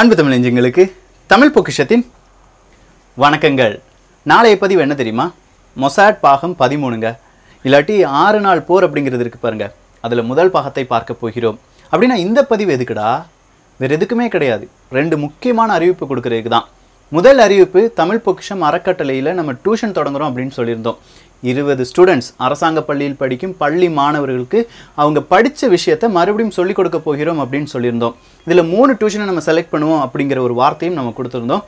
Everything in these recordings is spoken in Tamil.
அன்பு தமிழஞ்சங்களுக்கு தமிழ் பொக்கிஷத்தின் வணக்கங்கள் நாளைய பதிவு என்ன தெரியுமா மொசாட் பாகம் பதிமூணுங்க இல்லாட்டி ஆறு நாள் போர் அப்படிங்கிறது இருக்கு பாருங்க அதில் முதல் பாகத்தை பார்க்க போகிறோம் அப்படின்னா இந்த பதிவு எதுக்குடா வேறு எதுக்குமே கிடையாது ரெண்டு முக்கியமான அறிவிப்பு கொடுக்குறதுக்கு தான் முதல் அறிவிப்பு தமிழ் பொக்கிஷம் அறக்கட்டளையில் நம்ம டியூஷன் தொடங்குறோம் அப்படின்னு சொல்லியிருந்தோம் இருபது ஸ்டூடெண்ட்ஸ் அரசாங்க பள்ளியில் படிக்கும் பள்ளி மாணவர்களுக்கு அவங்க படித்த விஷயத்தை மறுபடியும் சொல்லிக் கொடுக்க போகிறோம் அப்படின்னு சொல்லியிருந்தோம் இதில் மூணு டியூஷனை நம்ம செலக்ட் பண்ணுவோம் அப்படிங்கிற ஒரு வார்த்தையும் நம்ம கொடுத்துருந்தோம்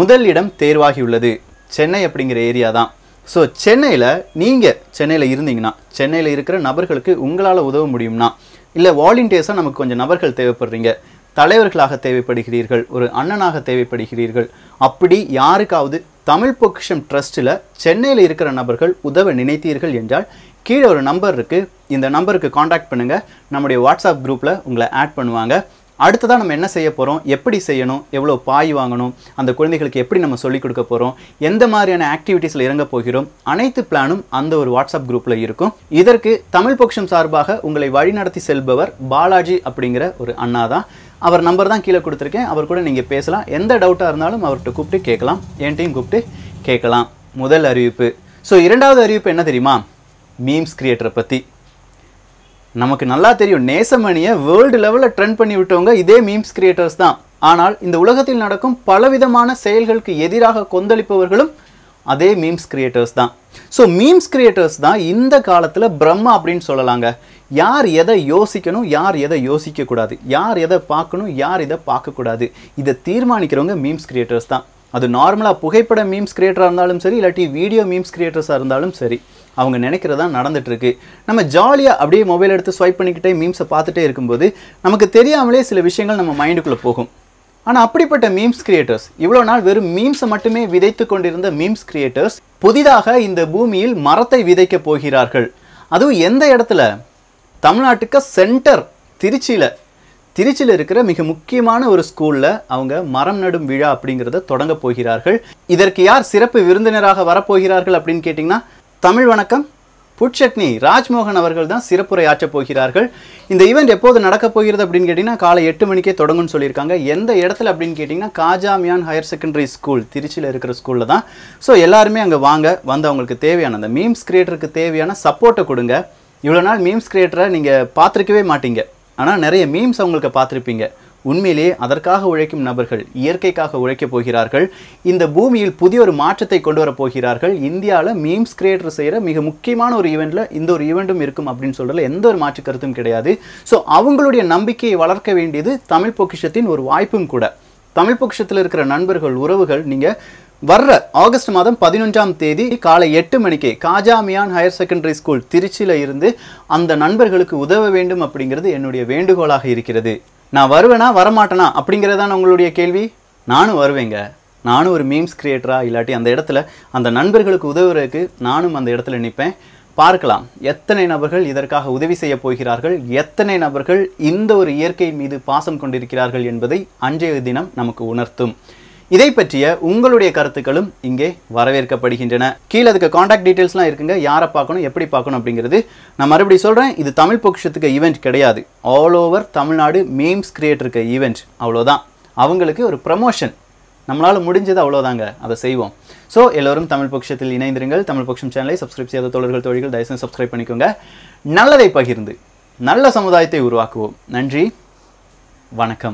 முதல் இடம் தேர்வாகியுள்ளது சென்னை அப்படிங்கிற ஏரியா தான் ஸோ சென்னையில் நீங்கள் சென்னையில் இருந்தீங்கன்னா சென்னையில் இருக்கிற நபர்களுக்கு உங்களால் உதவ முடியும்னா இல்லை வாலண்டியர்ஸாக நமக்கு கொஞ்சம் நபர்கள் தேவைப்படுறீங்க தலைவர்களாக தேவைப்படுகிறீர்கள் ஒரு அண்ணனாக தேவைப்படுகிறீர்கள் அப்படி யாருக்காவது தமிழ் பொக்கிஷம் ட்ரஸ்ட்டில் சென்னையில் இருக்கிற நபர்கள் உதவ நினைத்தீர்கள் என்றால் கீழே ஒரு நம்பர் இருக்குது இந்த நம்பருக்கு காண்டாக்ட் பண்ணுங்கள் நம்முடைய வாட்ஸ்அப் குரூப்பில் உங்களை ஆட் பண்ணுவாங்க அடுத்ததாக நம்ம என்ன செய்ய போகிறோம் எப்படி செய்யணும் எவ்வளோ பாய் வாங்கணும் அந்த குழந்தைகளுக்கு எப்படி நம்ம சொல்லிக் கொடுக்க போகிறோம் எந்த மாதிரியான ஆக்டிவிட்டீஸில் இறங்க போகிறோம் அனைத்து பிளானும் அந்த ஒரு வாட்ஸ்அப் குரூப்பில் இருக்கும் இதற்கு தமிழ் பக்ஷம் சார்பாக உங்களை வழிநடத்தி செல்பவர் பாலாஜி அப்படிங்கிற ஒரு அண்ணா தான் அவர் நம்பர் தான் கீழே கொடுத்துருக்கேன் அவர் கூட நீங்கள் பேசலாம் எந்த டவுட்டாக இருந்தாலும் அவர்கிட்ட கூப்பிட்டு கேட்கலாம் என்கிட்டையும் கூப்பிட்டு கேட்கலாம் முதல் அறிவிப்பு ஸோ இரண்டாவது அறிவிப்பு என்ன தெரியுமா மீம்ஸ் கிரியேட்டரை பற்றி நமக்கு நல்லா தெரியும் நேசமணியை வேர்ல்டு லெவலில் ட்ரெண்ட் பண்ணி விட்டவங்க இதே மீம்ஸ் கிரியேட்டர்ஸ் தான் ஆனால் இந்த உலகத்தில் நடக்கும் பலவிதமான செயல்களுக்கு எதிராக கொந்தளிப்பவர்களும் அதே மீம்ஸ் கிரியேட்டர்ஸ் தான் ஸோ மீம்ஸ் கிரியேட்டர்ஸ் தான் இந்த காலத்தில் பிரம்மா அப்படின்னு சொல்லலாங்க யார் எதை யோசிக்கணும் யார் எதை யோசிக்கக்கூடாது யார் எதை பார்க்கணும் யார் எதை பார்க்கக்கூடாது இதை தீர்மானிக்கிறவங்க மீம்ஸ் கிரியேட்டர்ஸ் தான் அது நார்மலாக புகைப்பட மீம்ஸ் கிரியேட்டராக இருந்தாலும் சரி இல்லாட்டி வீடியோ மீம்ஸ் கிரியேட்டர்ஸாக இருந்தாலும் சரி அவங்க நினைக்கிறதா நடந்துட்டுருக்கு நம்ம ஜாலியாக அப்படியே மொபைல் எடுத்து ஸ்வைப் பண்ணிக்கிட்டே மீம்ஸை பார்த்துட்டே இருக்கும்போது நமக்கு தெரியாமலே சில விஷயங்கள் நம்ம மைண்டுக்குள்ளே போகும் ஆனால் அப்படிப்பட்ட மீம்ஸ் கிரியேட்டர்ஸ் இவ்வளோ நாள் வெறும் மீம்ஸை மட்டுமே விதைத்து கொண்டிருந்த மீம்ஸ் கிரியேட்டர்ஸ் புதிதாக இந்த பூமியில் மரத்தை விதைக்க போகிறார்கள் அதுவும் எந்த இடத்துல தமிழ்நாட்டுக்கு சென்டர் திருச்சியில் திருச்சியில் இருக்கிற மிக முக்கியமான ஒரு ஸ்கூலில் அவங்க மரம் நடும் விழா அப்படிங்கிறத தொடங்க போகிறார்கள் இதற்கு யார் சிறப்பு விருந்தினராக வரப்போகிறார்கள் அப்படின்னு கேட்டிங்கன்னா தமிழ் வணக்கம் புட்சட்னி ராஜ்மோகன் அவர்கள் தான் சிறப்புரை ஆற்றப் போகிறார்கள் இந்த ஈவெண்ட் எப்போது நடக்க போகிறது அப்படின்னு கேட்டிங்கன்னா காலை எட்டு மணிக்கே தொடங்கும்னு சொல்லியிருக்காங்க எந்த இடத்துல அப்படின்னு கேட்டிங்கன்னா காஜாமியான் ஹையர் செகண்டரி ஸ்கூல் திருச்சியில் இருக்கிற ஸ்கூலில் தான் ஸோ எல்லாருமே அங்கே வாங்க வந்து அவங்களுக்கு தேவையான அந்த மீம்ஸ் கிரியேட்டருக்கு தேவையான சப்போர்ட்டை கொடுங்க இவ்வளோ நாள் மீம்ஸ் கிரியேட்டரை நீங்கள் பார்த்துருக்கவே மாட்டீங்க ஆனால் நிறைய மீம்ஸ் அவங்களுக்கு பார்த்துருப்பீங்க உண்மையிலே அதற்காக உழைக்கும் நபர்கள் இயற்கைக்காக உழைக்கப் போகிறார்கள் இந்த பூமியில் புதிய ஒரு மாற்றத்தை கொண்டு வரப் போகிறார்கள் இந்தியாவில் மீம்ஸ் கிரியேட்டர் செய்கிற மிக முக்கியமான ஒரு ஈவெண்ட்டில் இந்த ஒரு ஈவெண்ட்டும் இருக்கும் அப்படின்னு சொல்கிறதுல எந்த ஒரு மாற்று கருத்தும் கிடையாது ஸோ அவங்களுடைய நம்பிக்கையை வளர்க்க வேண்டியது தமிழ் பொக்கிஷத்தின் ஒரு வாய்ப்பும் கூட தமிழ் பொக்கிஷத்தில் இருக்கிற நண்பர்கள் உறவுகள் நீங்கள் வர்ற ஆகஸ்ட் மாதம் பதினொன்றாம் தேதி காலை எட்டு மணிக்கு காஜாமியான் ஹையர் செகண்டரி ஸ்கூல் திருச்சியில் இருந்து அந்த நண்பர்களுக்கு உதவ வேண்டும் அப்படிங்கிறது என்னுடைய வேண்டுகோளாக இருக்கிறது நான் வருவேனா வரமாட்டேனா அப்படிங்கிறதான் உங்களுடைய கேள்வி நானும் வருவேங்க நானும் ஒரு மீம்ஸ் கிரியேட்டராக இல்லாட்டி அந்த இடத்துல அந்த நண்பர்களுக்கு உதவுறதுக்கு நானும் அந்த இடத்துல நிற்பேன் பார்க்கலாம் எத்தனை நபர்கள் இதற்காக உதவி செய்ய போகிறார்கள் எத்தனை நபர்கள் இந்த ஒரு இயற்கை மீது பாசம் கொண்டிருக்கிறார்கள் என்பதை அன்றைய தினம் நமக்கு உணர்த்தும் இதை பற்றிய உங்களுடைய கருத்துக்களும் இங்கே வரவேற்கப்படுகின்றன கீழே அதுக்கு காண்டாக்ட் டீட்டெயில்ஸ்லாம் இருக்குங்க யாரை பார்க்கணும் எப்படி பார்க்கணும் அப்படிங்கிறது நான் மறுபடியும் சொல்கிறேன் இது தமிழ் பொக்கிஷத்துக்கு ஈவெண்ட் கிடையாது ஆல் ஓவர் தமிழ்நாடு மீம்ஸ் கிரியேட்டருக்கு ஈவெண்ட் அவ்வளோதான் அவங்களுக்கு ஒரு ப்ரமோஷன் நம்மளால் முடிஞ்சது அவ்வளோதாங்க அதை செய்வோம் ஸோ எல்லோரும் தமிழ் பட்சத்தில் இணைந்திருங்கள் தமிழ் பட்சம் சேனலை சப்ஸ்கிரைப் செய்யாத தோழர்கள் தோழிகள் தயவுசெய்து சப்ஸ்கிரைப் பண்ணிக்கோங்க நல்லதை பகிர்ந்து நல்ல சமுதாயத்தை உருவாக்குவோம் நன்றி வணக்கம்